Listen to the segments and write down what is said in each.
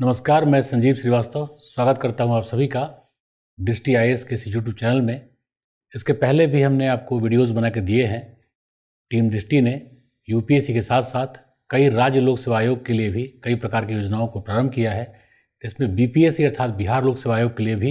नमस्कार मैं संजीव श्रीवास्तव स्वागत करता हूं आप सभी का दृष्टि आई के इस यूट्यूब चैनल में इसके पहले भी हमने आपको वीडियोस बना के दिए हैं टीम दृष्टि ने यूपीएससी के साथ साथ कई राज्य लोक सेवा आयोग के लिए भी कई प्रकार की योजनाओं को प्रारंभ किया है इसमें बीपीएससी अर्थात बिहार लोक सेवा आयोग के लिए भी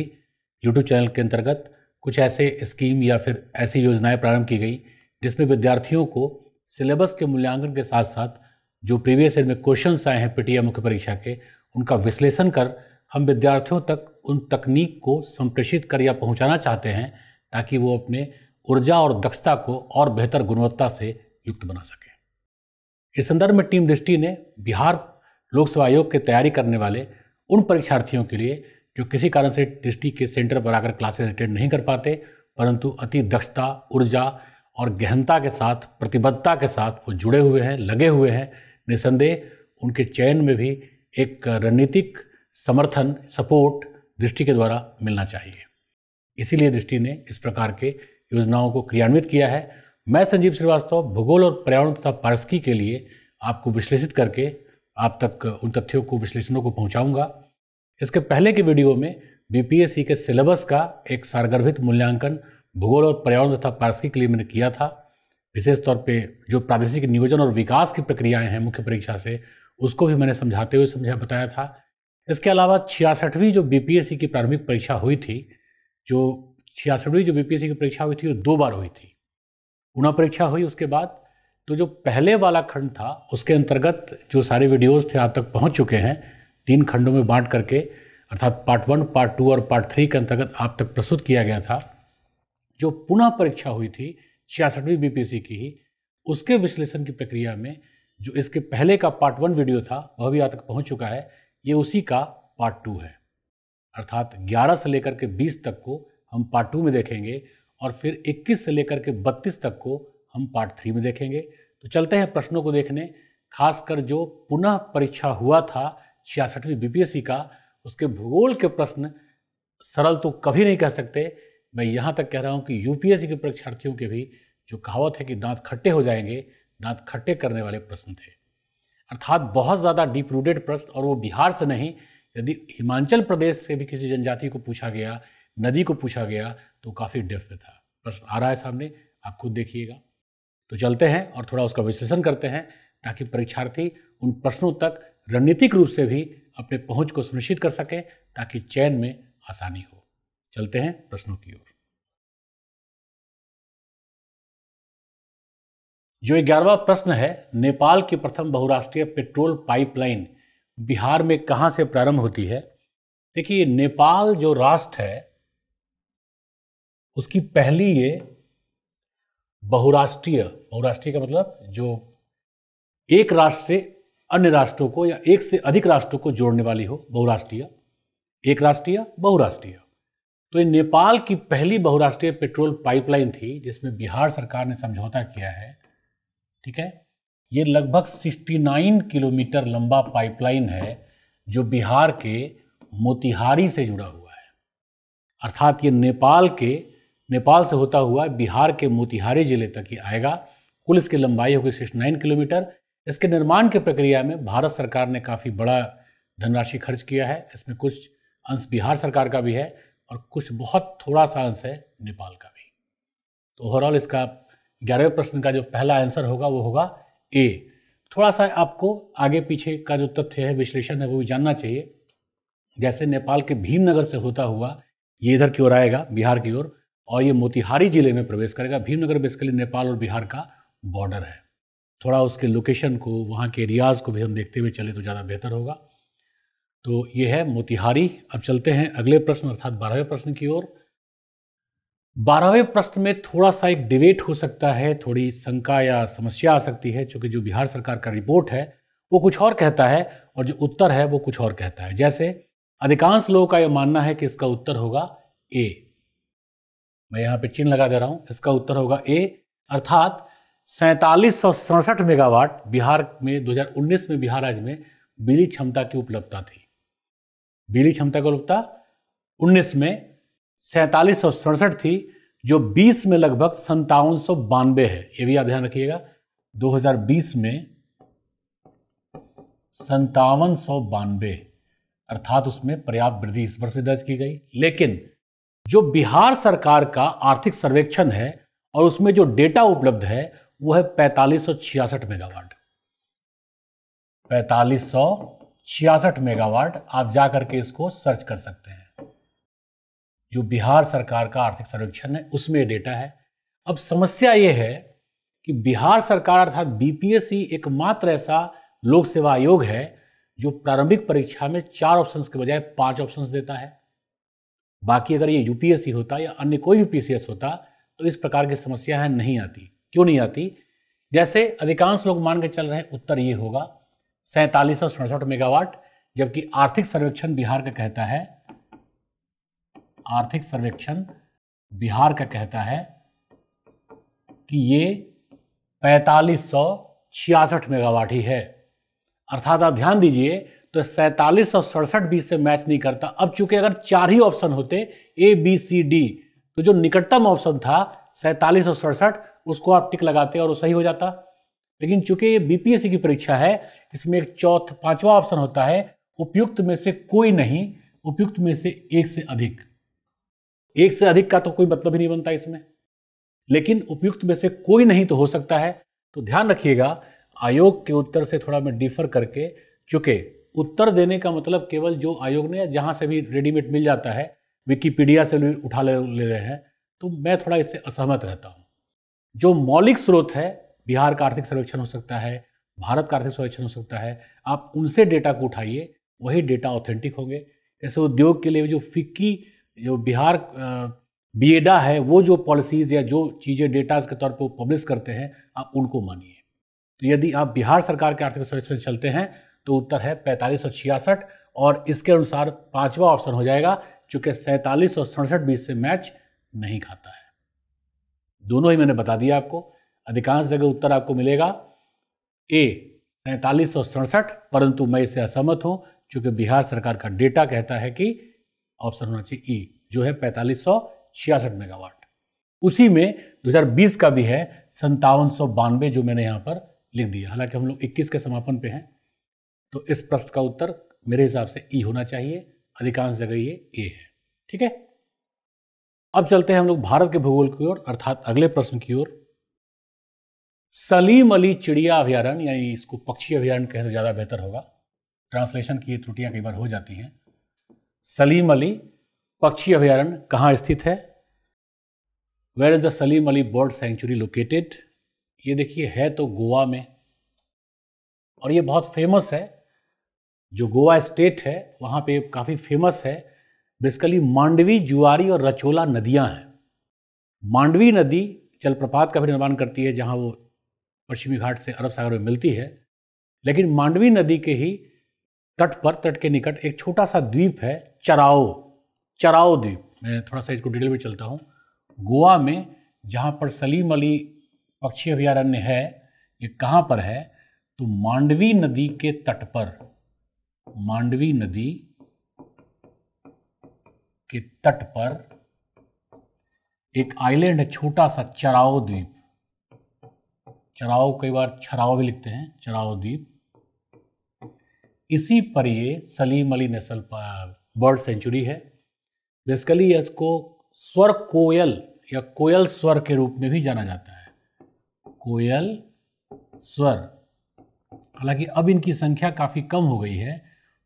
यूट्यूब चैनल के अंतर्गत कुछ ऐसे स्कीम या फिर ऐसी योजनाएं प्रारंभ की गई जिसमें विद्यार्थियों को सिलेबस के मूल्यांकन के साथ साथ जो प्रीवियस ईयर में क्वेश्चन आए हैं पीटीए मुख्य परीक्षा के उनका विश्लेषण कर हम विद्यार्थियों तक उन तकनीक को संप्रेषित कर या पहुँचाना चाहते हैं ताकि वो अपने ऊर्जा और दक्षता को और बेहतर गुणवत्ता से युक्त बना सकें इस संदर्भ में टीम दृष्टि ने बिहार लोक सेवा आयोग की तैयारी करने वाले उन परीक्षार्थियों के लिए जो किसी कारण से दृष्टि के सेंटर पर आकर क्लासेस अटेंड नहीं कर पाते परंतु अति दक्षता ऊर्जा और गहनता के साथ प्रतिबद्धता के साथ वो जुड़े हुए हैं लगे हुए हैं निसंदेह उनके चयन में भी एक रणनीतिक समर्थन सपोर्ट दृष्टि के द्वारा मिलना चाहिए इसीलिए दृष्टि ने इस प्रकार के योजनाओं को क्रियान्वित किया है मैं संजीव श्रीवास्तव भूगोल और पर्यावरण तथा पारस्की के लिए आपको विश्लेषित करके आप तक उन तथ्यों को विश्लेषणों को पहुंचाऊंगा इसके पहले के वीडियो में बीपीएससी के सिलेबस का एक सारगर्भित मूल्यांकन भूगोल और पर्यावरण तथा पारस्की के लिए मैंने किया था विशेष तौर पर जो प्रादेशिक नियोजन और विकास की प्रक्रियाएँ हैं मुख्य परीक्षा से उसको भी मैंने समझाते हुए समझा बताया था इसके अलावा छियासठवीं जो बीपीएससी की प्रारंभिक परीक्षा हुई थी जो छियासठवीं जो बीपीएससी की परीक्षा हुई थी वो दो बार हुई थी पुनः परीक्षा हुई उसके बाद तो जो पहले वाला खंड था उसके अंतर्गत जो सारे वीडियोस थे आप तक पहुंच चुके हैं तीन खंडों में बांट करके अर्थात पार्ट वन पार्ट टू और पार्ट थ्री के अंतर्गत आप तक प्रस्तुत किया गया था जो पुनः परीक्षा हुई थी छियासठवीं बीपीएससी की ही उसके विश्लेषण की प्रक्रिया में जो इसके पहले का पार्ट वन वीडियो था वह भी यहाँ तक पहुँच चुका है ये उसी का पार्ट टू है अर्थात 11 से लेकर के 20 तक को हम पार्ट टू में देखेंगे और फिर 21 से लेकर के 32 तक को हम पार्ट थ्री में देखेंगे तो चलते हैं प्रश्नों को देखने खासकर जो पुनः परीक्षा हुआ था छियासठवीं बीपीएससी का उसके भूगोल के प्रश्न सरल तो कभी नहीं कह सकते मैं यहाँ तक कह रहा हूँ कि यूपीएससी के परीक्षार्थियों के भी जो कहावत है कि दांत खट्टे हो जाएंगे दांत खट्टे करने वाले प्रश्न थे अर्थात बहुत ज़्यादा डीप रूटेड प्रश्न और वो बिहार से नहीं यदि हिमाचल प्रदेश से भी किसी जनजाति को पूछा गया नदी को पूछा गया तो काफ़ी डेफ में था प्रश्न आ रहा है सामने आप खुद देखिएगा तो चलते हैं और थोड़ा उसका विश्लेषण करते हैं ताकि परीक्षार्थी उन प्रश्नों तक रणनीतिक रूप से भी अपने पहुंच को सुनिश्चित कर सकें ताकि चयन में आसानी हो चलते हैं प्रश्नों की ओर जो ग्यारहवा प्रश्न है नेपाल की प्रथम बहुराष्ट्रीय पेट्रोल पाइपलाइन बिहार में कहाँ से प्रारंभ होती है देखिए नेपाल जो राष्ट्र है उसकी पहली ये बहुराष्ट्रीय बहुराष्ट्रीय का मतलब जो एक राष्ट्र से अन्य राष्ट्रों को या एक से अधिक राष्ट्रों को जोड़ने वाली हो बहुराष्ट्रीय एक राष्ट्रीय बहुराष्ट्रीय तो ये नेपाल की पहली बहुराष्ट्रीय पेट्रोल पाइपलाइन थी जिसमें बिहार सरकार ने समझौता किया है ठीक है ये लगभग 69 किलोमीटर लंबा पाइपलाइन है जो बिहार के मोतिहारी से जुड़ा हुआ है अर्थात ये नेपाल के नेपाल से होता हुआ बिहार के मोतिहारी जिले तक ही आएगा कुल इसकी लंबाई होगी सिक्सटी नाइन किलोमीटर इसके निर्माण की प्रक्रिया में भारत सरकार ने काफ़ी बड़ा धनराशि खर्च किया है इसमें कुछ अंश बिहार सरकार का भी है और कुछ बहुत थोड़ा सा अंश है नेपाल का भी तो ओवरऑल इसका ग्यारहवें प्रश्न का जो पहला आंसर होगा वो होगा ए थोड़ा सा आपको आगे पीछे का जो तथ्य है विश्लेषण है वो भी जानना चाहिए जैसे नेपाल के भीमनगर से होता हुआ ये इधर की ओर आएगा बिहार की ओर और ये मोतिहारी जिले में प्रवेश करेगा भीमनगर बेसिकली नेपाल और बिहार का बॉर्डर है थोड़ा उसके लोकेशन को वहाँ के एरियाज़ को भी हम देखते हुए चले तो ज़्यादा बेहतर होगा तो ये है मोतिहारी अब चलते हैं अगले प्रश्न अर्थात बारहवें प्रश्न की ओर बारहवें प्रश्न में थोड़ा सा एक डिबेट हो सकता है थोड़ी शंका या समस्या आ सकती है क्योंकि जो बिहार सरकार का रिपोर्ट है वो कुछ और कहता है और जो उत्तर है वो कुछ और कहता है जैसे अधिकांश लोगों का यह मानना है कि इसका उत्तर होगा ए मैं यहाँ पे चिन्ह लगा दे रहा हूँ इसका उत्तर होगा ए अर्थात सैंतालीस मेगावाट बिहार में 2019 में बिहार राज्य में बिजली क्षमता की उपलब्धता थी बिजली क्षमता की उपलब्धता 19 में सैंतालीस सौ सड़सठ थी जो 20 में लगभग संतावन सौ बानवे है ये भी आप ध्यान रखिएगा 2020 में संतावन सौ बानवे अर्थात उसमें पर्याप्त वृद्धि इस वर्ष भी दर्ज की गई लेकिन जो बिहार सरकार का आर्थिक सर्वेक्षण है और उसमें जो डेटा उपलब्ध है वो है पैंतालीस मेगावाट पैंतालीस छियासठ मेगावाट आप जा करके इसको सर्च कर सकते हैं जो बिहार सरकार का आर्थिक सर्वेक्षण है उसमें डेटा है अब समस्या ये है कि बिहार सरकार अर्थात बीपीएससी एकमात्र ऐसा लोक सेवा आयोग है जो प्रारंभिक परीक्षा में चार ऑप्शंस के बजाय पांच ऑप्शंस देता है बाकी अगर ये यूपीएससी होता या अन्य कोई भी पीसीएस होता तो इस प्रकार की समस्याएं नहीं आती क्यों नहीं आती जैसे अधिकांश लोग मान के चल रहे हैं उत्तर ये होगा सैंतालीस सौ सड़सठ मेगावाट जबकि आर्थिक सर्वेक्षण बिहार का कहता है आर्थिक सर्वेक्षण बिहार का कहता है कि ये पैंतालीस मेगावाट ही है अर्थात आप ध्यान दीजिए तो सैंतालीस सौ सड़सठ बीस से मैच नहीं करता अब चूंकि अगर चार ही ऑप्शन होते ए बी सी डी तो जो निकटतम ऑप्शन था सैंतालीस सौ सड़सठ उसको आप टिक लगाते और वो सही हो जाता लेकिन चूंकि ये बीपीएससी की परीक्षा है इसमें एक चौथ पांचवा ऑप्शन होता है उपयुक्त में से कोई नहीं उपयुक्त में से एक से अधिक एक से अधिक का तो कोई मतलब ही नहीं बनता इसमें लेकिन उपयुक्त में से कोई नहीं तो हो सकता है तो ध्यान रखिएगा आयोग के उत्तर से थोड़ा मैं डिफर करके चूंकि उत्तर देने का मतलब केवल जो आयोग ने जहाँ से भी रेडीमेड मिल जाता है विकीपीडिया से भी उठा ले, ले रहे हैं तो मैं थोड़ा इससे असहमत रहता हूँ जो मौलिक स्रोत है बिहार का आर्थिक सर्वेक्षण हो सकता है भारत का आर्थिक सर्वेक्षण हो सकता है आप उनसे डेटा को उठाइए वही डेटा ऑथेंटिक होंगे जैसे उद्योग के लिए जो फिक्की जो बिहार बीएडा है वो जो पॉलिसीज़ या जो चीज़ें डेटाज के तौर पर पब्लिश करते हैं आप उनको मानिए तो यदि आप बिहार सरकार के आर्थिक सर्वेक्षण चलते हैं तो उत्तर है पैंतालीस और इसके अनुसार पांचवा ऑप्शन हो जाएगा चूंकि सैंतालीस और सड़सठ बीच से मैच नहीं खाता है दोनों ही मैंने बता दिया आपको अधिकांश जगह उत्तर आपको मिलेगा ए सैंतालीस और सड़सठ परंतु मैं इससे असहमत हूँ चूँकि बिहार सरकार का डेटा कहता है कि ऑप्शन होना चाहिए ई e, जो है पैंतालीस मेगावाट उसी में 2020 का भी है संतावन सौ बानवे जो मैंने यहाँ पर लिख दिया हालांकि हम लोग 21 के समापन पे हैं तो इस प्रश्न का उत्तर मेरे हिसाब से ई e होना चाहिए अधिकांश जगह ये ए है ठीक है अब चलते हैं हम लोग भारत के भूगोल की ओर अर्थात अगले प्रश्न की ओर सलीम अली चिड़िया अभ्यारण्य यानी इसको पक्षी अभ्यारण्य कहें तो ज़्यादा बेहतर होगा ट्रांसलेशन की ये त्रुटियाँ कई बार हो जाती हैं सलीम अली पक्षी अभ्यारण्य कहाँ स्थित है where is the Salim Ali bird sanctuary located ये देखिए है तो गोवा में और ये बहुत फेमस है जो गोवा स्टेट है वहाँ पे काफ़ी फेमस है बेसिकली मांडवी जुआरी और रचोला नदियाँ हैं मांडवी नदी जलप्रपात का भी निर्माण करती है जहाँ वो पश्चिमी घाट से अरब सागर में मिलती है लेकिन मांडवी नदी के ही तट पर तट के निकट एक छोटा सा द्वीप है चराओ चराओ द्वीप मैं थोड़ा सा इसको डिटेल में चलता हूँ गोवा में जहाँ पर सलीम अली पक्षी अभ्यारण्य है ये कहाँ पर है तो मांडवी नदी के तट पर मांडवी नदी के तट पर एक आइलैंड है छोटा सा चराओ द्वीप चराओ कई बार छराओ भी लिखते हैं चराओ द्वीप इसी पर ये Salim Ali national bird sanctuary है बेसिकली इसको स्वर कोयल या कोयल स्वर के रूप में भी जाना जाता है कोयल स्वर हालांकि अब इनकी संख्या काफ़ी कम हो गई है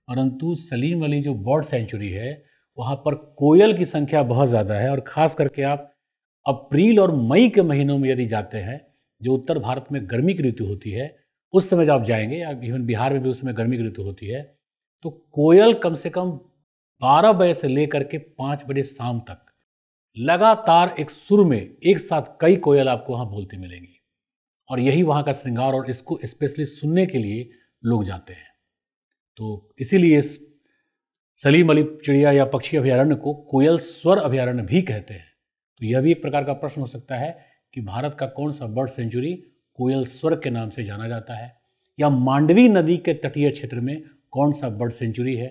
परंतु सलीम अली जो बर्ड सेंचुरी है वहाँ पर कोयल की संख्या बहुत ज़्यादा है और ख़ास करके आप अप्रैल और मई के महीनों में यदि जाते हैं जो उत्तर भारत में गर्मी की ऋतु होती है उस समय जब आप जाएंगे या इवन बिहार में भी उस समय गर्मी की ऋतु होती है तो कोयल कम से कम बारह बजे से लेकर के पाँच बजे शाम तक लगातार एक सुर में एक साथ कई कोयल आपको वहाँ बोलते मिलेंगी और यही वहाँ का श्रृंगार और इसको स्पेशली सुनने के लिए लोग जाते हैं तो इसीलिए इस सलीम अली चिड़िया या पक्षी अभ्यारण्य को कोयल स्वर अभ्यारण्य भी कहते हैं तो यह भी एक प्रकार का प्रश्न हो सकता है कि भारत का कौन सा बर्ड सेंचुरी कोयल स्वर के नाम से जाना जाता है या मांडवी नदी के तटीय क्षेत्र में कौन सा बर्ड सेंचुरी है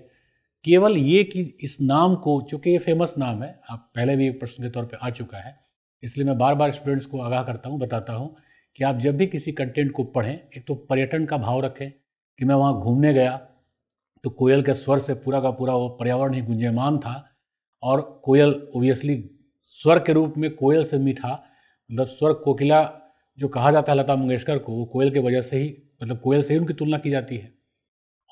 केवल ये कि इस नाम को चूँकि ये फेमस नाम है आप पहले भी प्रश्न के तौर पे आ चुका है इसलिए मैं बार बार स्टूडेंट्स को आगाह करता हूँ बताता हूँ कि आप जब भी किसी कंटेंट को पढ़ें एक तो पर्यटन का भाव रखें कि मैं वहाँ घूमने गया तो कोयल के स्वर से पूरा का पूरा वो पर्यावरण ही गुंजयमान था और कोयल ओबियसली स्वर के रूप में कोयल से मीठा मतलब स्वर कोकिला जो कहा जाता है लता मंगेशकर को वो कोयल के वजह से ही मतलब कोयल से ही उनकी तुलना की जाती है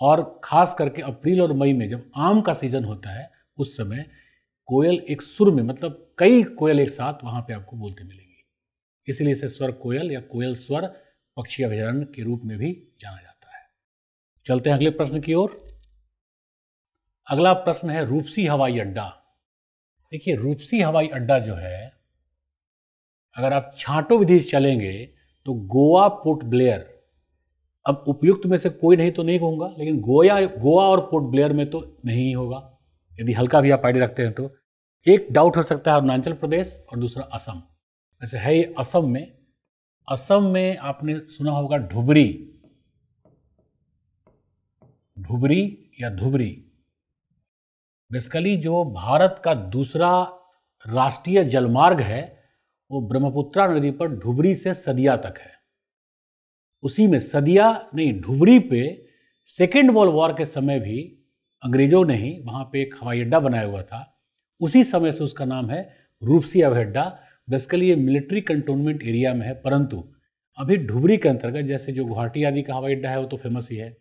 और ख़ास करके अप्रैल और मई में जब आम का सीज़न होता है उस समय कोयल एक सुर में मतलब कई कोयल एक साथ वहाँ पे आपको बोलते मिलेंगी इसलिए इसे स्वर कोयल या कोयल स्वर पक्षी अभ्यारण्य के रूप में भी जाना जाता है चलते हैं अगले प्रश्न की ओर अगला प्रश्न है रूपसी हवाई अड्डा देखिए रूपसी हवाई अड्डा जो है अगर आप छांटो विधि चलेंगे तो गोवा पोर्ट ब्लेयर अब उपयुक्त में से कोई नहीं तो नहीं कहूँगा लेकिन गोया गोवा और पोर्ट ब्लेयर में तो नहीं होगा यदि हल्का भी आप आइडिया रखते हैं तो एक डाउट हो सकता है अरुणाचल प्रदेश और दूसरा असम वैसे है ये असम में असम में आपने सुना होगा ढुबरी ढुबरी या धुबरी बेसिकली जो भारत का दूसरा राष्ट्रीय जलमार्ग है वो ब्रह्मपुत्रा नदी पर ढुबरी से सदिया तक है उसी में सदिया नहीं ढुबरी पे सेकेंड वर्ल्ड वॉर के समय भी अंग्रेजों ने ही वहाँ पे एक हवाई अड्डा बनाया हुआ था उसी समय से उसका नाम है रूपसी हवाई अड्डा बेसिकली ये मिलिट्री कंटोनमेंट एरिया में है परंतु अभी ढुबरी के अंतर्गत जैसे जो गुवाहाटी आदि का हवाई अड्डा है वो तो फेमस ही है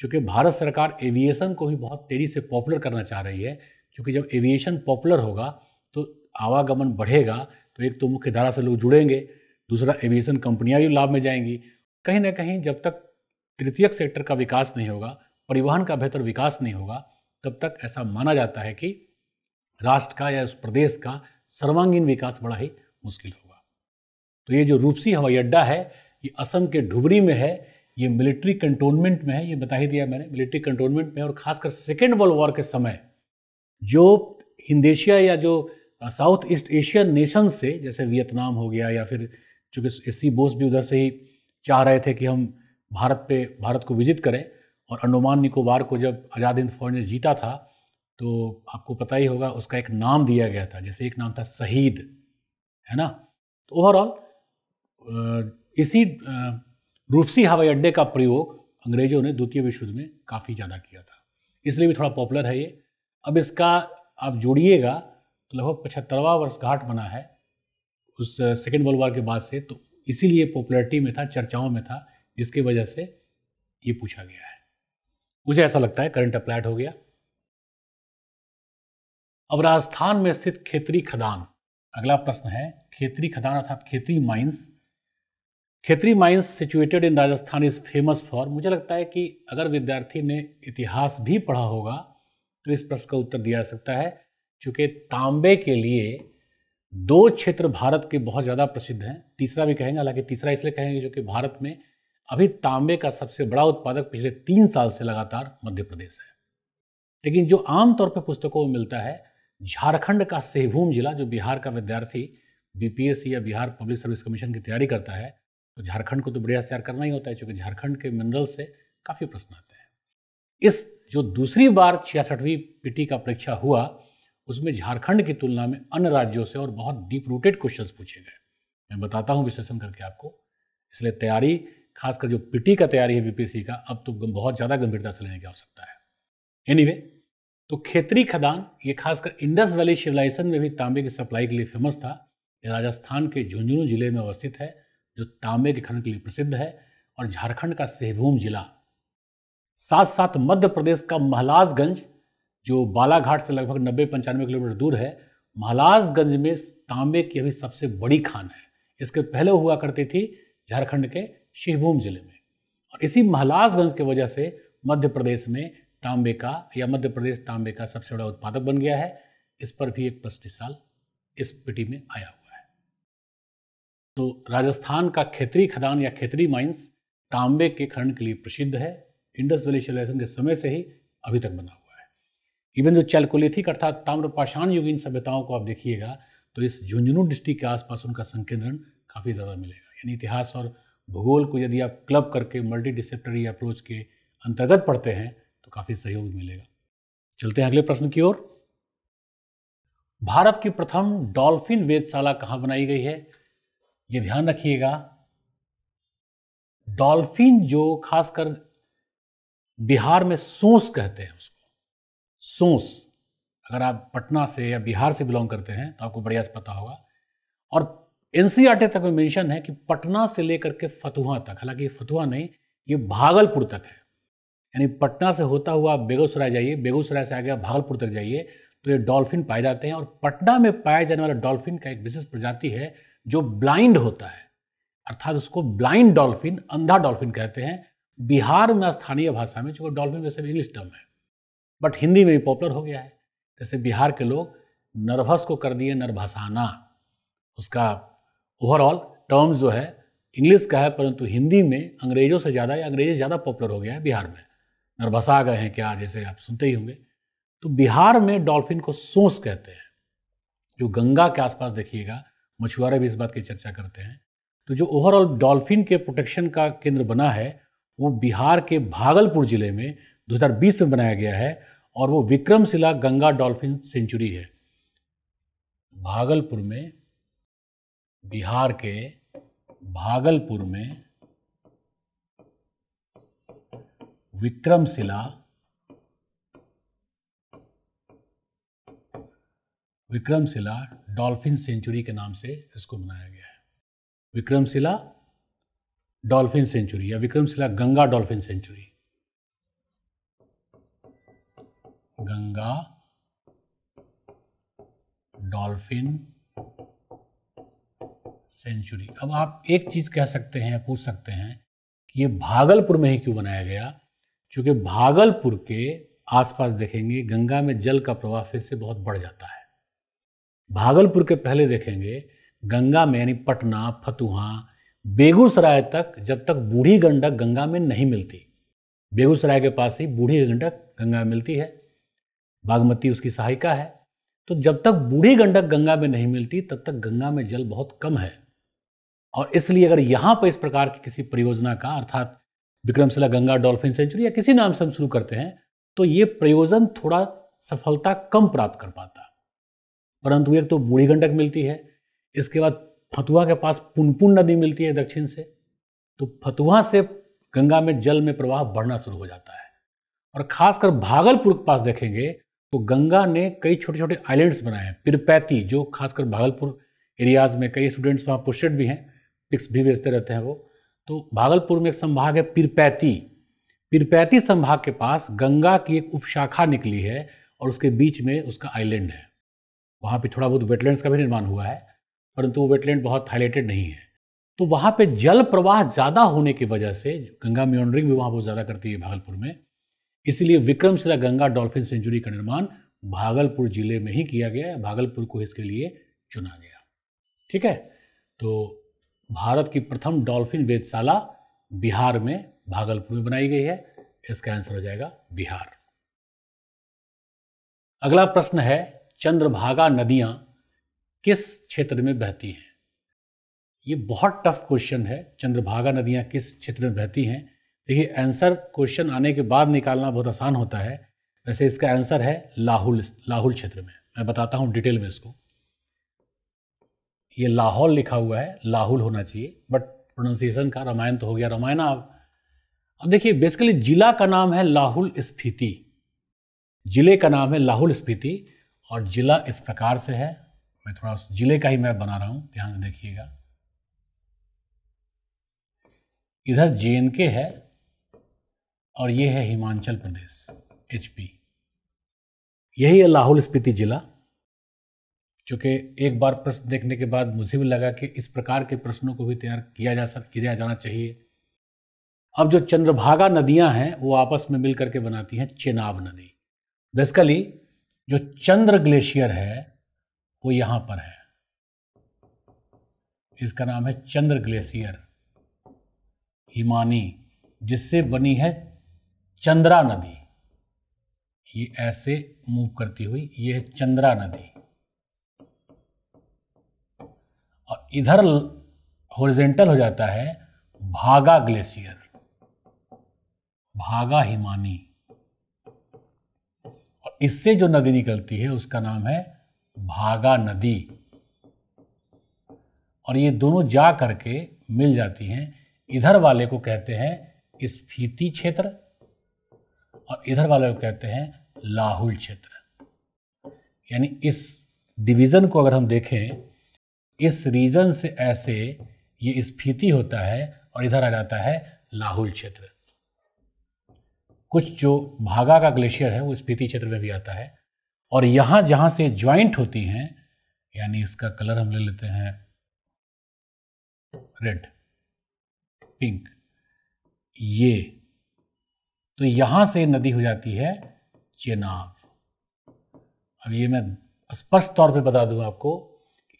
चूँकि भारत सरकार एविएशन को भी बहुत तेज़ी से पॉपुलर करना चाह रही है क्योंकि जब एविएशन पॉपुलर होगा तो आवागमन बढ़ेगा तो एक तो मुख्य धारा से लोग जुड़ेंगे दूसरा एविएशन कंपनियाँ भी लाभ में जाएंगी कहीं ना कहीं जब तक तृतीयक सेक्टर का विकास नहीं होगा परिवहन का बेहतर विकास नहीं होगा तब तक ऐसा माना जाता है कि राष्ट्र का या उस प्रदेश का सर्वांगीण विकास बड़ा ही मुश्किल होगा तो ये जो रूपसी हवाई अड्डा है ये असम के ढुबरी में है ये मिलिट्री कंटोनमेंट में है ये बता ही दिया मैंने मिलिट्री कंटोनमेंट में और खासकर सेकेंड वर्ल्ड वॉर के समय जो हिंदेशिया या जो साउथ ईस्ट एशियन नेशन से जैसे वियतनाम हो गया या फिर चूँकि एस सी बोस भी उधर से ही चाह रहे थे कि हम भारत पे भारत को विजिट करें और अंडोमान निकोबार को जब आज़ाद हिंद फौज ने जीता था तो आपको पता ही होगा उसका एक नाम दिया गया था जैसे एक नाम था शहीद है ना तो ओवरऑल इसी रूपसी हवाई अड्डे का प्रयोग अंग्रेज़ों ने द्वितीय विश्व युद्ध में काफ़ी ज़्यादा किया था इसलिए भी थोड़ा पॉपुलर है ये अब इसका आप जोड़िएगा तो लगभग पचहत्तरवा वर्ष घाट बना है उस सेकेंड वर्ल्ड वॉर के बाद से तो इसीलिए पॉपुलरिटी में था चर्चाओं में था जिसकी वजह से ये पूछा गया है मुझे ऐसा लगता है करंट अप्लाइड हो गया अब राजस्थान में स्थित खेतरी खदान अगला प्रश्न है खेतरी खदान अर्थात Khetri mines Khetri mines situated in Rajasthan is famous for मुझे लगता है कि अगर विद्यार्थी ने इतिहास भी पढ़ा होगा तो इस प्रश्न का उत्तर दिया जा सकता है चूंकि तांबे के लिए दो क्षेत्र भारत के बहुत ज़्यादा प्रसिद्ध हैं तीसरा भी कहेंगे हालांकि तीसरा इसलिए कहेंगे जो कि भारत में अभी तांबे का सबसे बड़ा उत्पादक पिछले तीन साल से लगातार मध्य प्रदेश है लेकिन जो आमतौर पर पुस्तकों में मिलता है झारखंड का सेहभूम जिला जो बिहार का विद्यार्थी बीपीएससी या बिहार पब्लिक सर्विस कमीशन की तैयारी करता है तो झारखंड को तो बढ़िया तैयार करना ही होता है क्योंकि झारखंड के मिनरल से काफ़ी प्रश्न आते हैं इस जो दूसरी बार छियासठवीं पीटी का परीक्षा हुआ उसमें झारखंड की तुलना में अन्य राज्यों से और बहुत डीप रूटेड क्वेश्चंस पूछे गए मैं बताता हूँ विश्लेषण करके आपको इसलिए तैयारी खासकर जो पीटी का तैयारी है बीपीसी का अब तो बहुत ज़्यादा गंभीरता से लेने की आवश्यकता है एनी anyway, तो खेतरी खदान ये खासकर इंडस वैली सिविलाइजेशन में भी तांबे की सप्लाई के लिए फेमस था ये राजस्थान के झुंझुनू जिले में अवस्थित है जो तांबे के खनन के लिए प्रसिद्ध है और झारखंड का सेहभूम जिला साथ साथ मध्य प्रदेश का महलासगंज जो बालाघाट से लगभग नब्बे पंचानवे किलोमीटर दूर है महलाजगंज में तांबे की अभी सबसे बड़ी खान है इसके पहले हुआ करती थी झारखंड के शिवभूम जिले में और इसी महलासगंज की वजह से मध्य प्रदेश में तांबे का या मध्य प्रदेश तांबे का सबसे बड़ा उत्पादक बन गया है इस पर भी एक प्रश्न साल इस पिटी में आया हुआ है तो राजस्थान का खेतरी खदान या खेतरी माइंस तांबे के खनन के लिए प्रसिद्ध है इंडस वैली सिविलाइजेशन के समय से ही अभी तक बना इवन जो चैलकोलिथिक अर्थात ताम्रपाषाण इन सभ्यताओं को आप देखिएगा तो इस झुंझुनू डिस्ट्रिक्ट के आसपास उनका संकेंद्रण काफ़ी ज़्यादा मिलेगा यानी इतिहास और भूगोल को यदि आप क्लब करके मल्टी डिसिप्लिनरी अप्रोच के अंतर्गत पढ़ते हैं तो काफ़ी सहयोग मिलेगा चलते हैं अगले प्रश्न की ओर भारत की प्रथम डॉल्फिन वेदशाला कहाँ बनाई गई है ये ध्यान रखिएगा डॉल्फिन जो खासकर बिहार में सोस कहते हैं उसको सोस अगर आप पटना से या बिहार से बिलोंग करते हैं तो आपको बढ़िया से पता होगा और एन तक में मेंशन है कि पटना से लेकर के फतुहा तक हालांकि ये फतुहा नहीं ये भागलपुर तक है यानी पटना से होता हुआ आप बेगूसराय जाइए बेगूसराय से आगे भागलपुर तक जाइए तो ये डॉल्फिन पाए जाते हैं और पटना में पाए जाने वाला डॉल्फिन का एक विशेष प्रजाति है जो ब्लाइंड होता है अर्थात उसको ब्लाइंड डॉल्फिन अंधा डॉल्फिन कहते हैं बिहार में स्थानीय भाषा में चूंकि डॉल्फिन वैसे इंग्लिश टर्म है बट हिंदी में भी पॉपुलर हो गया है जैसे बिहार के लोग नर्वस को कर दिए नर्भसाना उसका ओवरऑल टर्म जो है इंग्लिश का है परंतु हिंदी में अंग्रेज़ों से ज़्यादा या अंग्रेजी ज़्यादा पॉपुलर हो गया है बिहार में नर्भसा गए हैं क्या जैसे आप सुनते ही होंगे तो बिहार में डॉल्फिन को सोंस कहते हैं जो गंगा के आसपास देखिएगा मछुआरे भी इस बात की चर्चा करते हैं तो जो ओवरऑल डॉल्फिन के प्रोटेक्शन का केंद्र बना है वो बिहार के भागलपुर ज़िले में 2020 में बनाया गया है और वो विक्रमशिला गंगा डॉल्फिन सेंचुरी है भागलपुर में बिहार के भागलपुर में विक्रमशिला विक्रमशिला डॉल्फिन सेंचुरी के नाम से इसको बनाया गया है विक्रमशिला डॉल्फिन सेंचुरी या Vikramshila Ganga dolphin sanctuary Ganga dolphin sanctuary अब आप एक चीज़ कह सकते हैं पूछ सकते हैं कि ये भागलपुर में ही क्यों बनाया गया क्योंकि भागलपुर के आसपास देखेंगे गंगा में जल का प्रवाह फिर से बहुत बढ़ जाता है भागलपुर के पहले देखेंगे गंगा में यानी पटना फतुहा बेगूसराय तक जब तक बूढ़ी गंडक गंगा में नहीं मिलती बेगूसराय के पास ही बूढ़ी गंडक गंगा में मिलती है बागमती उसकी सहायिका है तो जब तक बूढ़ी गंडक गंगा में नहीं मिलती तब तक गंगा में जल बहुत कम है और इसलिए अगर यहाँ पर इस प्रकार की किसी परियोजना का अर्थात विक्रमशिला गंगा डॉल्फिन सेंचुरी या किसी नाम से हम शुरू करते हैं तो ये प्रयोजन थोड़ा सफलता कम प्राप्त कर पाता परंतु एक तो बूढ़ी गंडक मिलती है इसके बाद फतुहा के पास पुनपुन नदी मिलती है दक्षिण से तो फतुहा से गंगा में जल में प्रवाह बढ़ना शुरू हो जाता है और खासकर भागलपुर के पास देखेंगे तो गंगा ने कई छोटे छोटे आइलैंड्स बनाए हैं पिरपैती जो खासकर भागलपुर एरियाज में कई स्टूडेंट्स वहाँ पोस्टेड भी हैं पिक्स भी भेजते रहते हैं वो तो भागलपुर में एक संभाग है पिरपैती पिरपैती संभाग के पास गंगा की एक उपशाखा निकली है और उसके बीच में उसका आइलैंड है वहाँ पे थोड़ा बहुत वेटलैंड्स का भी निर्माण हुआ है परंतु वो वेटलैंड बहुत हाईलाइटेड नहीं है तो वहाँ पे जल प्रवाह ज़्यादा होने की वजह से गंगा म्योन्डरिंग भी वहाँ बहुत ज़्यादा करती है भागलपुर में इसलिए विक्रमशिला गंगा डॉल्फिन सेंचुरी का निर्माण भागलपुर जिले में ही किया गया है भागलपुर को इसके लिए चुना गया ठीक है तो भारत की प्रथम डॉल्फिन वेदशाला बिहार में भागलपुर में बनाई गई है इसका आंसर हो जाएगा बिहार अगला प्रश्न है चंद्रभागा नदियां किस क्षेत्र में बहती हैं ये बहुत टफ क्वेश्चन है चंद्रभागा नदियां किस क्षेत्र में बहती हैं देखिए आंसर क्वेश्चन आने के बाद निकालना बहुत आसान होता है वैसे इसका आंसर है लाहुल लाहुल क्षेत्र में मैं बताता हूँ डिटेल में इसको ये लाहौल लिखा हुआ है लाहुल होना चाहिए बट प्रोनाउंसिएशन का रामायण तो हो गया रामायण अब अब देखिए बेसिकली जिला का नाम है लाहुल स्फीति जिले का नाम है लाहुल स्फीति और जिला इस प्रकार से है मैं थोड़ा जिले का ही मैप बना रहा हूँ ध्यान से देखिएगा इधर जे है और ये है हिमाचल प्रदेश एच यही है लाहौल स्पीति ज़िला चूंकि एक बार प्रश्न देखने के बाद मुझे भी लगा कि इस प्रकार के प्रश्नों को भी तैयार किया जा सक किया जाना चाहिए अब जो चंद्रभागा नदियां हैं वो आपस में मिल करके बनाती हैं चेनाब नदी बेसिकली जो चंद्र ग्लेशियर है वो यहां पर है इसका नाम है चंद्र ग्लेशियर हिमानी जिससे बनी है चंद्रा नदी ये ऐसे मूव करती हुई ये है चंद्रा नदी और इधर होरिजेंटल हो जाता है भागा ग्लेशियर भागा हिमानी और इससे जो नदी निकलती है उसका नाम है भागा नदी और ये दोनों जा करके मिल जाती हैं इधर वाले को कहते हैं स्फीति क्षेत्र और इधर वाले को कहते हैं लाहुल क्षेत्र यानी इस डिवीज़न को अगर हम देखें इस रीजन से ऐसे ये स्फीति होता है और इधर आ जाता है लाहुल क्षेत्र कुछ जो भागा का ग्लेशियर है वो स्पीति क्षेत्र में भी आता है और यहाँ जहाँ से ज्वाइंट होती हैं यानी इसका कलर हम ले लेते हैं रेड पिंक ये तो यहां से नदी हो जाती है चेनाब अब ये मैं स्पष्ट तौर पे बता दूं आपको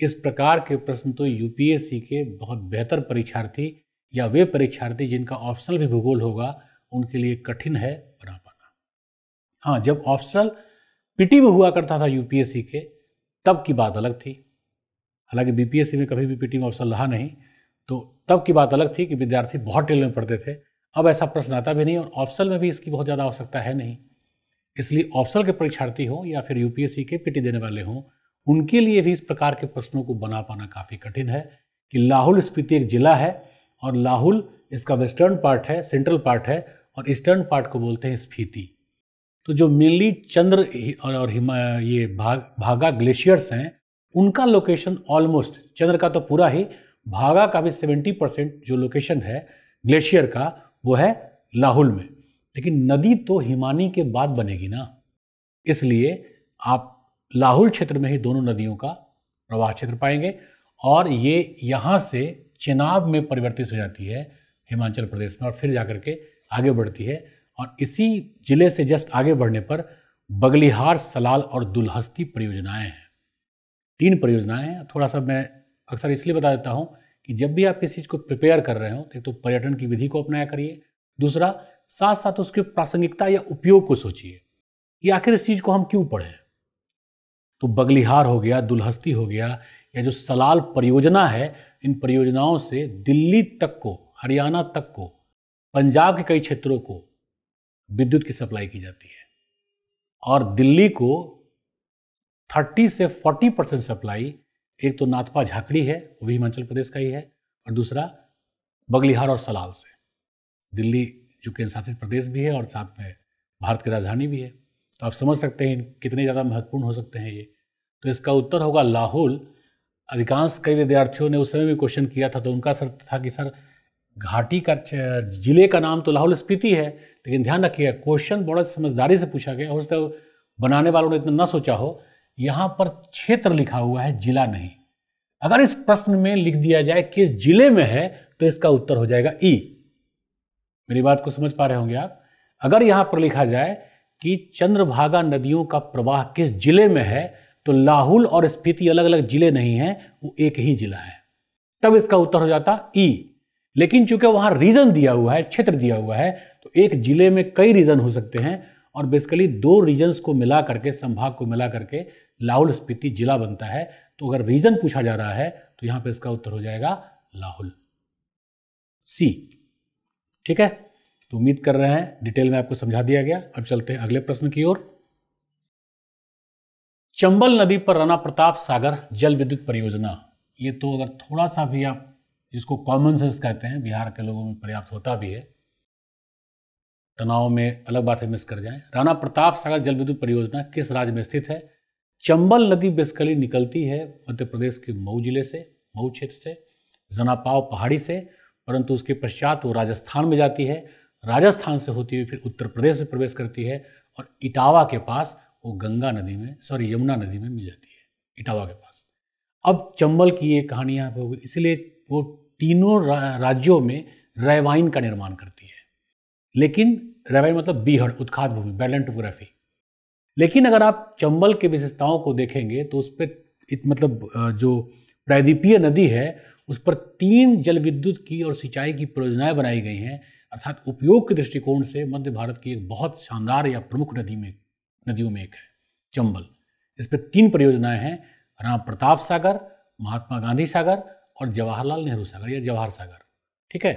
इस प्रकार के प्रश्न तो यूपीएससी के बहुत बेहतर परीक्षार्थी या वे परीक्षार्थी जिनका ऑप्शनल भी भूगोल होगा उनके लिए कठिन है बना पाना हाँ जब ऑप्शनल पीटी में हुआ करता था यूपीएससी के तब की बात अलग थी हालांकि बीपीएससी में कभी भी पीटी में ऑप्शन रहा नहीं तो तब की बात अलग थी कि विद्यार्थी बहुत टेल में पढ़ते थे अब ऐसा प्रश्न आता भी नहीं और ऑप्शन में भी इसकी बहुत ज़्यादा आवश्यकता है नहीं इसलिए ऑप्शन के परीक्षार्थी हों या फिर यूपीएससी के पीटी देने वाले हों उनके लिए भी इस प्रकार के प्रश्नों को बना पाना काफ़ी कठिन है कि लाहुल स्पीति एक ज़िला है और लाहुल इसका वेस्टर्न पार्ट है सेंट्रल पार्ट है और ईस्टर्न पार्ट को बोलते हैं स्फीति तो जो मेनली चंद्र और हिमा ये भाग भागा ग्लेशियर्स हैं उनका लोकेशन ऑलमोस्ट चंद्र का तो पूरा ही भागा का भी सेवेंटी परसेंट जो लोकेशन है ग्लेशियर का वो है लाहुल में लेकिन नदी तो हिमानी के बाद बनेगी ना इसलिए आप लाहुल क्षेत्र में ही दोनों नदियों का प्रवाह क्षेत्र पाएंगे और ये यहाँ से चेनाब में परिवर्तित हो जाती है हिमाचल प्रदेश में और फिर जा के आगे बढ़ती है और इसी जिले से जस्ट आगे बढ़ने पर बगलिहार सलाल और दुलहस्ती परियोजनाएं हैं तीन परियोजनाएं हैं थोड़ा सा मैं अक्सर इसलिए बता देता हूँ कि जब भी आप किसी चीज़ को प्रिपेयर कर रहे हो तो एक तो पर्यटन की विधि को अपनाया करिए दूसरा साथ साथ उसकी प्रासंगिकता या उपयोग को सोचिए कि आखिर इस चीज़ को हम क्यों पढ़ें तो बगलिहार हो गया दुलहस्ती हो गया या जो सलाल परियोजना है इन परियोजनाओं से दिल्ली तक को हरियाणा तक को पंजाब के कई क्षेत्रों को विद्युत की सप्लाई की जाती है और दिल्ली को 30 से 40 परसेंट सप्लाई एक तो नाथपा झाकड़ी है वो भी हिमाचल प्रदेश का ही है और दूसरा बगलिहार और सलाल से दिल्ली जो केंद्र शासित प्रदेश भी है और साथ में भारत की राजधानी भी है तो आप समझ सकते हैं कितने ज़्यादा महत्वपूर्ण हो सकते हैं ये तो इसका उत्तर होगा लाहौल अधिकांश कई विद्यार्थियों ने उस समय भी क्वेश्चन किया था तो उनका सर था कि सर घाटी का जिले का नाम तो लाहौल स्पीति है लेकिन ध्यान रखिएगा क्वेश्चन बड़ा समझदारी से पूछा गया हो सकता बनाने वालों ने इतना ना सोचा हो यहां पर क्षेत्र लिखा हुआ है जिला नहीं अगर इस प्रश्न में लिख दिया जाए किस जिले में है तो इसका उत्तर हो जाएगा ई मेरी बात को समझ पा रहे होंगे आप अगर यहां पर लिखा जाए कि चंद्रभागा नदियों का प्रवाह किस जिले में है तो लाहुल और स्पीति अलग अलग जिले नहीं है वो एक ही जिला है तब इसका उत्तर हो जाता ई लेकिन चूंकि वहां रीजन दिया हुआ है क्षेत्र दिया हुआ है तो एक जिले में कई रीजन हो सकते हैं और बेसिकली दो रीजन्स को मिला करके संभाग को मिला करके लाहौल स्पीति जिला बनता है तो अगर रीजन पूछा जा रहा है तो यहां पे इसका उत्तर हो जाएगा लाहुल सी ठीक है तो उम्मीद कर रहे हैं डिटेल में आपको समझा दिया गया अब चलते हैं अगले प्रश्न की ओर चंबल नदी पर राणा प्रताप सागर जल विद्युत परियोजना ये तो अगर थोड़ा सा भी आप जिसको कॉमन सेंस कहते हैं बिहार के लोगों में पर्याप्त होता भी है तनाव में अलग बात है मिस कर जाएं राणा प्रताप सागर जल विद्युत परियोजना किस राज्य में स्थित है चंबल नदी बेसिकली निकलती है मध्य प्रदेश के मऊ जिले से मऊ क्षेत्र से जनापाव पहाड़ी से परंतु उसके पश्चात वो राजस्थान में जाती है राजस्थान से होती हुई फिर उत्तर प्रदेश में प्रवेश करती है और इटावा के पास वो गंगा नदी में सॉरी यमुना नदी में मिल जाती है इटावा के पास अब चंबल की ये कहानी यहाँ पर होगी इसलिए वो तीनों रा, राज्यों में रैवाइन का निर्माण करती है लेकिन रैवाइन मतलब बीहड़ उत्खाद भूमि बैलेंट टोपोग्राफी लेकिन अगर आप चंबल की विशेषताओं को देखेंगे तो उस पर मतलब जो प्रायद्वीपीय नदी है उस पर तीन जल विद्युत की और सिंचाई की परियोजनाएं बनाई गई हैं अर्थात उपयोग के दृष्टिकोण से मध्य भारत की एक बहुत शानदार या प्रमुख नदी में नदियों में एक है चंबल इस पर तीन परियोजनाएं हैं राम प्रताप सागर महात्मा गांधी सागर और जवाहरलाल नेहरू सागर या जवाहर सागर ठीक है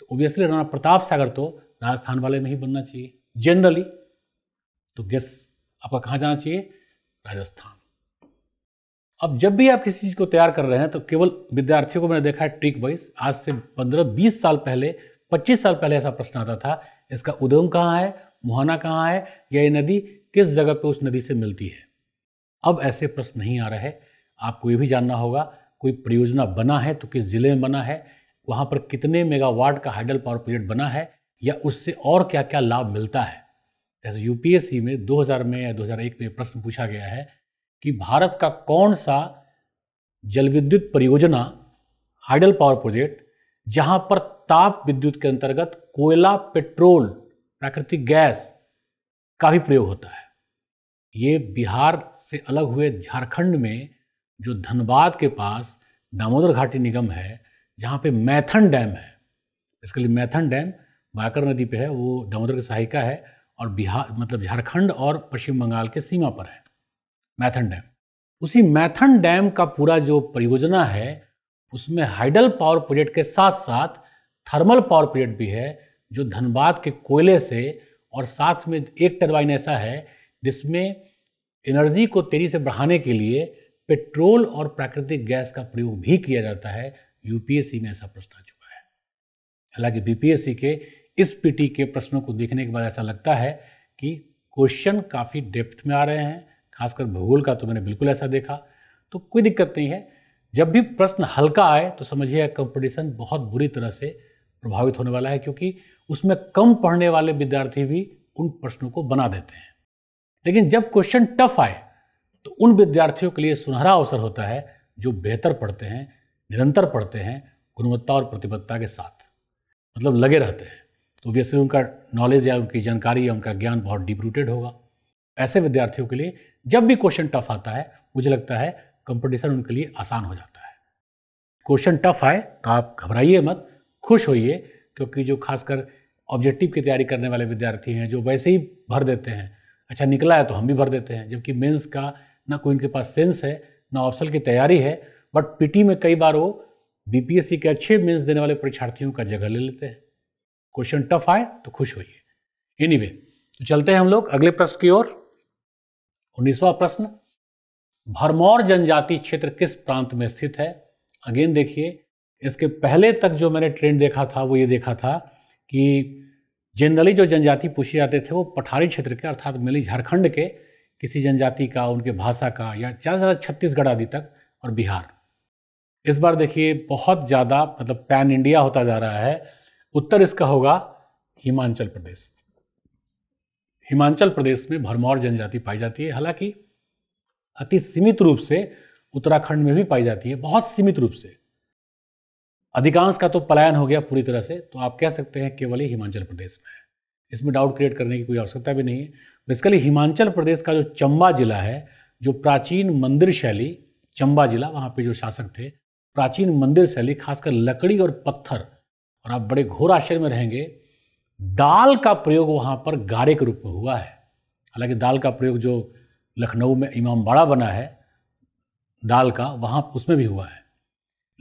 तो ओबियसली राणा प्रताप सागर तो राजस्थान वाले में ही बनना चाहिए जनरली तो गेस आपका कहाँ जाना चाहिए राजस्थान अब जब भी आप किसी चीज़ को तैयार कर रहे हैं तो केवल विद्यार्थियों को मैंने देखा है ट्रिक वाइज आज से 15-20 साल पहले 25 साल पहले ऐसा प्रश्न आता था इसका उद्गम कहाँ है मुहाना कहाँ है या ये नदी किस जगह पे उस नदी से मिलती है अब ऐसे प्रश्न नहीं आ रहे आपको ये भी जानना होगा कोई परियोजना बना है तो किस ज़िले में बना है वहाँ पर कितने मेगावाट का हाइडल पावर प्लेट बना है या उससे और क्या क्या लाभ मिलता है जैसे यूपीएससी में 2000 में या 2001 में प्रश्न पूछा गया है कि भारत का कौन सा जल विद्युत परियोजना हाइडल पावर प्रोजेक्ट जहां पर ताप विद्युत के अंतर्गत कोयला पेट्रोल प्राकृतिक गैस का भी प्रयोग होता है ये बिहार से अलग हुए झारखंड में जो धनबाद के पास दामोदर घाटी निगम है जहाँ पे मैथन डैम है इसके लिए मैथन डैम बाकर नदी पे है वो दामोदर की सहायिका है और बिहार मतलब झारखंड और पश्चिम बंगाल के सीमा पर है मैथन डैम उसी मैथन डैम का पूरा जो परियोजना है उसमें हाइडल पावर प्रोजेक्ट के साथ साथ थर्मल पावर प्रोजेक्ट भी है जो धनबाद के कोयले से और साथ में एक टरबाइन ऐसा है जिसमें एनर्जी को तेज़ी से बढ़ाने के लिए पेट्रोल और प्राकृतिक गैस का प्रयोग भी किया जाता है यूपीएससी में ऐसा प्रश्न आ चुका है हालांकि बीपीएससी के इस पीटी के प्रश्नों को देखने के बाद ऐसा लगता है कि क्वेश्चन काफ़ी डेप्थ में आ रहे हैं खासकर भूगोल का तो मैंने बिल्कुल ऐसा देखा तो कोई दिक्कत नहीं है जब भी प्रश्न हल्का आए तो समझिए कंपटीशन बहुत बुरी तरह से प्रभावित होने वाला है क्योंकि उसमें कम पढ़ने वाले विद्यार्थी भी उन प्रश्नों को बना देते हैं लेकिन जब क्वेश्चन टफ आए तो उन विद्यार्थियों के लिए सुनहरा अवसर होता है जो बेहतर पढ़ते हैं निरंतर पढ़ते हैं गुणवत्ता और प्रतिबद्धता के साथ मतलब लगे रहते हैं तो वैसे उनका नॉलेज या उनकी जानकारी या उनका ज्ञान बहुत डीप रूटेड होगा ऐसे विद्यार्थियों के लिए जब भी क्वेश्चन टफ आता है मुझे लगता है कंपटीशन उनके लिए आसान हो जाता है क्वेश्चन टफ आए तो आप घबराइए मत खुश होइए क्योंकि जो खासकर ऑब्जेक्टिव की तैयारी करने वाले विद्यार्थी हैं जो वैसे ही भर देते हैं अच्छा निकला है तो हम भी भर देते हैं जबकि मेंस का ना कोई इनके पास सेंस है ना ऑप्शन की तैयारी है बट पीटी में कई बार वो बीपीएससी के अच्छे मेंस देने वाले परीक्षार्थियों का जगह ले लेते हैं क्वेश्चन टफ आए तो खुश होइए एनीवे anyway, चलते हैं हम लोग अगले प्रश्न की ओर उन्नीसवा प्रश्न भरमौर जनजाति क्षेत्र किस प्रांत में स्थित है अगेन देखिए इसके पहले तक जो मैंने ट्रेंड देखा था वो ये देखा था कि जनरली जो जनजाति पूछे जाते थे वो पठारी क्षेत्र के अर्थात मेनली झारखंड के किसी जनजाति का उनके भाषा का या ज़्यादा से ज़्यादा छत्तीसगढ़ आदि तक और बिहार इस बार देखिए बहुत ज़्यादा मतलब पैन इंडिया होता जा रहा है उत्तर इसका होगा हिमाचल प्रदेश हिमाचल प्रदेश में भरमौर जनजाति पाई जाती है हालांकि अति सीमित रूप से उत्तराखंड में भी पाई जाती है बहुत सीमित रूप से अधिकांश का तो पलायन हो गया पूरी तरह से तो आप कह सकते हैं केवल ही हिमाचल प्रदेश में है इसमें डाउट क्रिएट करने की कोई आवश्यकता भी नहीं है बेसिकली हिमाचल प्रदेश का जो चंबा जिला है जो प्राचीन मंदिर शैली चंबा जिला वहाँ पे जो शासक थे प्राचीन मंदिर शैली खासकर लकड़ी और पत्थर और आप बड़े घोर आश्चर्य में रहेंगे दाल का प्रयोग वहाँ पर गारे के रूप में हुआ है हालांकि दाल का प्रयोग जो लखनऊ में इमाम बाड़ा बना है दाल का वहाँ उसमें भी हुआ है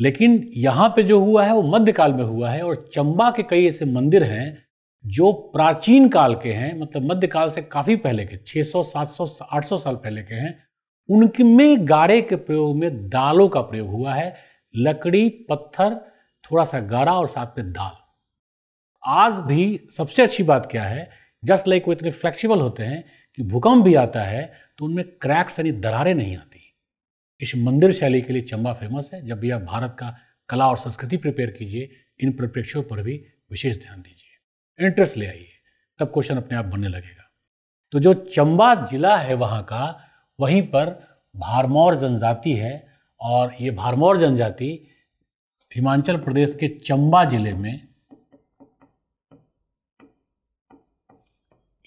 लेकिन यहाँ पे जो हुआ है वो मध्यकाल में हुआ है और चंबा के कई ऐसे मंदिर हैं जो प्राचीन काल के हैं मतलब मध्यकाल से काफ़ी पहले के 600, 700, 800 साल पहले के हैं उनमें गारे के प्रयोग में दालों का प्रयोग हुआ है लकड़ी पत्थर थोड़ा सा गाढ़ा और साथ में दाल आज भी सबसे अच्छी बात क्या है जस्ट लाइक वो इतने फ्लेक्सिबल होते हैं कि भूकंप भी आता है तो उनमें क्रैक्स यानी दरारें नहीं आती इस मंदिर शैली के लिए चंबा फेमस है जब भी आप भारत का कला और संस्कृति प्रिपेयर कीजिए इन परिप्रेक्ष्यों पर भी विशेष ध्यान दीजिए इंटरेस्ट ले आइए तब क्वेश्चन अपने आप बनने लगेगा तो जो चंबा जिला है वहाँ का वहीं पर भारमौर जनजाति है और ये भारमौर जनजाति हिमाचल प्रदेश के चंबा जिले में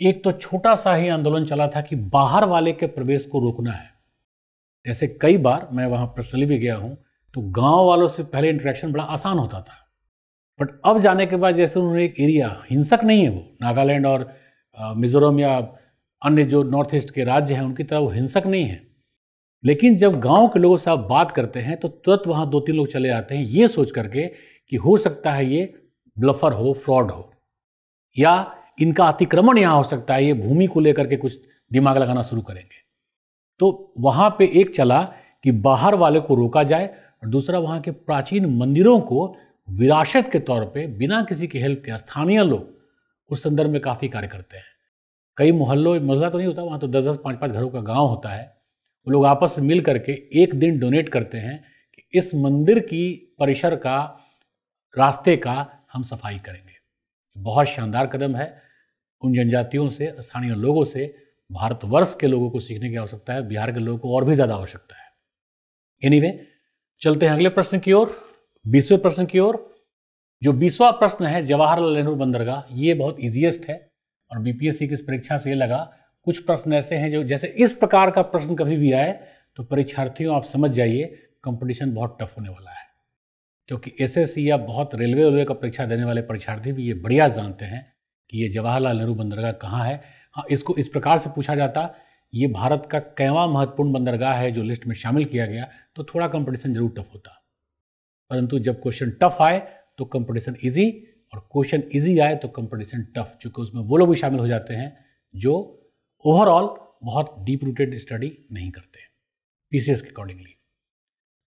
एक तो छोटा सा ही आंदोलन चला था कि बाहर वाले के प्रवेश को रोकना है जैसे कई बार मैं वहां पर्सनली भी गया हूं तो गांव वालों से पहले इंटरेक्शन बड़ा आसान होता था बट अब जाने के बाद जैसे उन्होंने एक एरिया हिंसक नहीं है वो नागालैंड और मिजोरम या अन्य जो नॉर्थ ईस्ट के राज्य हैं उनकी तरह वो हिंसक नहीं है लेकिन जब गांव के लोगों से आप बात करते हैं तो तुरंत वहाँ दो तीन लोग चले जाते हैं ये सोच करके कि हो सकता है ये ब्लफर हो फ्रॉड हो या इनका अतिक्रमण यहाँ हो सकता है ये भूमि को लेकर के कुछ दिमाग लगाना शुरू करेंगे तो वहाँ पे एक चला कि बाहर वाले को रोका जाए और दूसरा वहाँ के प्राचीन मंदिरों को विरासत के तौर पे बिना किसी की हेल्प के स्थानीय लोग उस संदर्भ में काफ़ी कार्य करते हैं कई मोहल्लों मोहल्ला तो नहीं होता वहाँ तो दस दस पाँच पाँच घरों का गाँव होता है वो लोग आपस में मिल करके एक दिन डोनेट करते हैं कि इस मंदिर की परिसर का रास्ते का हम सफाई करेंगे बहुत शानदार कदम है उन जनजातियों से स्थानीय लोगों से भारतवर्ष के लोगों को सीखने की आवश्यकता है बिहार के लोगों को और भी ज़्यादा आवश्यकता है एनी anyway, चलते हैं अगले प्रश्न की ओर बीसवें प्रश्न की ओर जो बीसवा प्रश्न है जवाहरलाल नेहरू बंदरगाह ये बहुत ईजिएस्ट है और बीपीएससी की इस परीक्षा से ये लगा कुछ प्रश्न ऐसे हैं जो जैसे इस प्रकार का प्रश्न कभी भी आए तो परीक्षार्थियों आप समझ जाइए कंपटीशन बहुत टफ होने वाला है क्योंकि एसएससी या बहुत रेलवे वेलवे का परीक्षा देने वाले परीक्षार्थी भी ये बढ़िया जानते हैं कि ये जवाहरलाल नेहरू बंदरगाह कहाँ है हाँ इसको इस प्रकार से पूछा जाता ये भारत का कैवा महत्वपूर्ण बंदरगाह है जो लिस्ट में शामिल किया गया तो थोड़ा कंपटीशन जरूर टफ होता परंतु जब क्वेश्चन टफ आए तो कंपटीशन इजी और क्वेश्चन इजी आए तो कंपटीशन टफ चूँकि उसमें वो लोग भी शामिल हो जाते हैं जो ओवरऑल बहुत डीप रूटेड स्टडी नहीं करते पीसीएस के अकॉर्डिंगली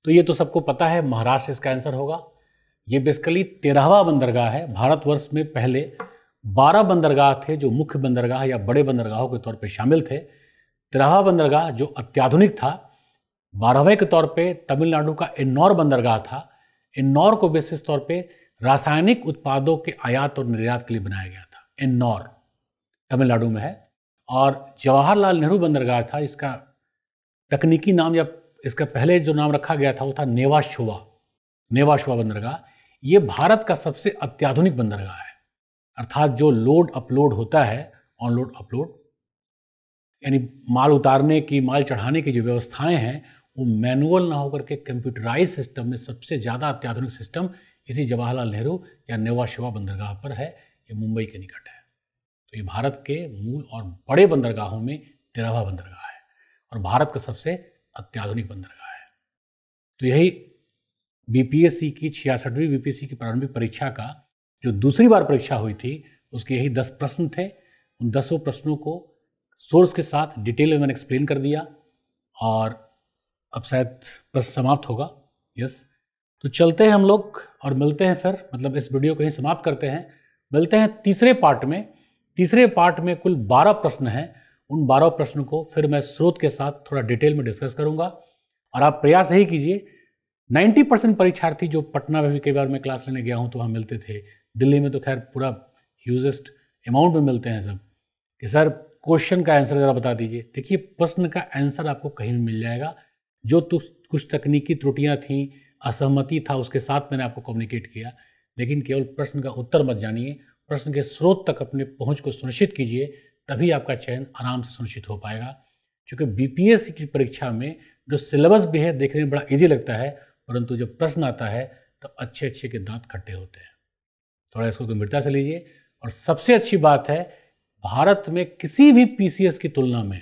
तो ये तो सबको पता है महाराष्ट्र इसका आंसर होगा ये बेसिकली तेरहवा बंदरगाह है भारतवर्ष में पहले बारह बंदरगाह थे जो मुख्य बंदरगाह या बड़े बंदरगाहों के तौर पर शामिल थे तेरहवा बंदरगाह जो अत्याधुनिक था बारहवें के तौर पे तमिलनाडु का इन्नौर बंदरगाह था इन्नौर को विशेष तौर पे रासायनिक उत्पादों के आयात और निर्यात के लिए बनाया गया था इन्नौर तमिलनाडु में है और जवाहरलाल नेहरू बंदरगाह था इसका तकनीकी नाम या इसका पहले जो नाम रखा गया था वो था नेवाशोवा नेवाशोवा बंदरगाह ये भारत का सबसे अत्याधुनिक बंदरगाह है अर्थात जो लोड अपलोड होता है ऑन लोड अपलोड यानी माल उतारने की माल चढ़ाने की जो व्यवस्थाएं हैं वो मैनुअल ना होकर के कंप्यूटराइज सिस्टम में सबसे ज़्यादा अत्याधुनिक सिस्टम इसी जवाहरलाल नेहरू या नेवा नेवाशिवा बंदरगाह पर है ये मुंबई के निकट है तो ये भारत के मूल और बड़े बंदरगाहों में तेरहवा बंदरगाह है और भारत का सबसे अत्याधुनिक बंदरगाह है तो यही बीपीएससी की छियासठवीं बीपीएससी की प्रारंभिक परीक्षा का जो दूसरी बार परीक्षा हुई थी उसके यही दस प्रश्न थे उन दसों प्रश्नों को सोर्स के साथ डिटेल में मैंने एक्सप्लेन कर दिया और अब शायद प्रश्न समाप्त होगा यस तो चलते हैं हम लोग और मिलते हैं फिर मतलब इस वीडियो को ही समाप्त करते हैं मिलते हैं तीसरे पार्ट में तीसरे पार्ट में कुल बारह प्रश्न हैं उन बारह प्रश्नों को फिर मैं स्रोत के साथ थोड़ा डिटेल में डिस्कस करूंगा और आप प्रयास यही कीजिए 90 परसेंट परीक्षार्थी जो पटना में भी कई बार मैं क्लास लेने गया हूँ तो वहाँ मिलते थे दिल्ली में तो खैर पूरा ह्यूजेस्ट अमाउंट में मिलते हैं सब कि सर क्वेश्चन का आंसर ज़रा बता दीजिए देखिए प्रश्न का आंसर आपको कहीं भी मिल जाएगा जो कुछ तकनीकी त्रुटियाँ थीं असहमति था उसके साथ मैंने आपको कम्युनिकेट किया लेकिन केवल प्रश्न का उत्तर मत जानिए प्रश्न के स्रोत तक अपने पहुंच को सुनिश्चित कीजिए तभी आपका चयन आराम से सुनिश्चित हो पाएगा क्योंकि बी की परीक्षा में जो सिलेबस भी है देखने में बड़ा ईजी लगता है परंतु जब प्रश्न आता है तो अच्छे अच्छे के दांत खट्टे होते हैं थोड़ा इसको गंभीरता से लीजिए और सबसे अच्छी बात है भारत में किसी भी पी की तुलना में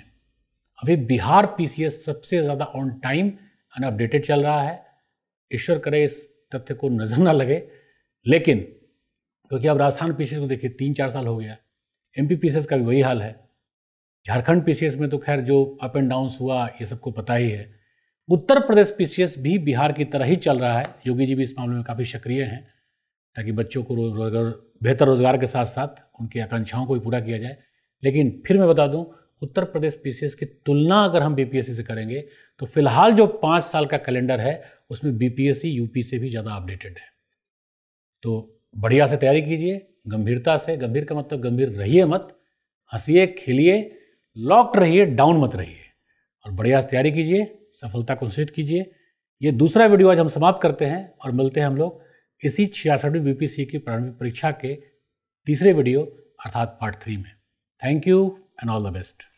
अभी बिहार पी सबसे ज़्यादा ऑन टाइम एंड अपडेटेड चल रहा है ईश्वर करे इस तथ्य को नज़र ना लगे लेकिन क्योंकि अब राजस्थान पी को देखिए तीन चार साल हो गया एम पी का भी वही हाल है झारखंड पी में तो खैर जो अप एंड डाउन्स हुआ ये सबको पता ही है उत्तर प्रदेश पी भी बिहार की तरह ही चल रहा है योगी जी भी इस मामले में काफ़ी सक्रिय हैं ताकि बच्चों को रोजगार बेहतर रोजगार के साथ साथ उनकी आकांक्षाओं को भी पूरा किया जाए लेकिन फिर मैं बता दूं उत्तर प्रदेश पी की तुलना अगर हम बी से करेंगे तो फिलहाल जो पाँच साल का कैलेंडर है उसमें बी यूपी से भी ज़्यादा अपडेटेड है तो बढ़िया से तैयारी कीजिए गंभीरता से गंभीर का मतलब गंभीर रहिए मत हंसीए खेलिए लॉक्ट रहिए डाउन मत रहिए और बढ़िया से तैयारी कीजिए सफलता को सुनिश्चित कीजिए ये दूसरा वीडियो आज हम समाप्त करते हैं और मिलते हैं हम लोग इसी छियासठवीं बीपीसी की प्रारंभिक परीक्षा के तीसरे वीडियो अर्थात पार्ट थ्री में thank you and all the best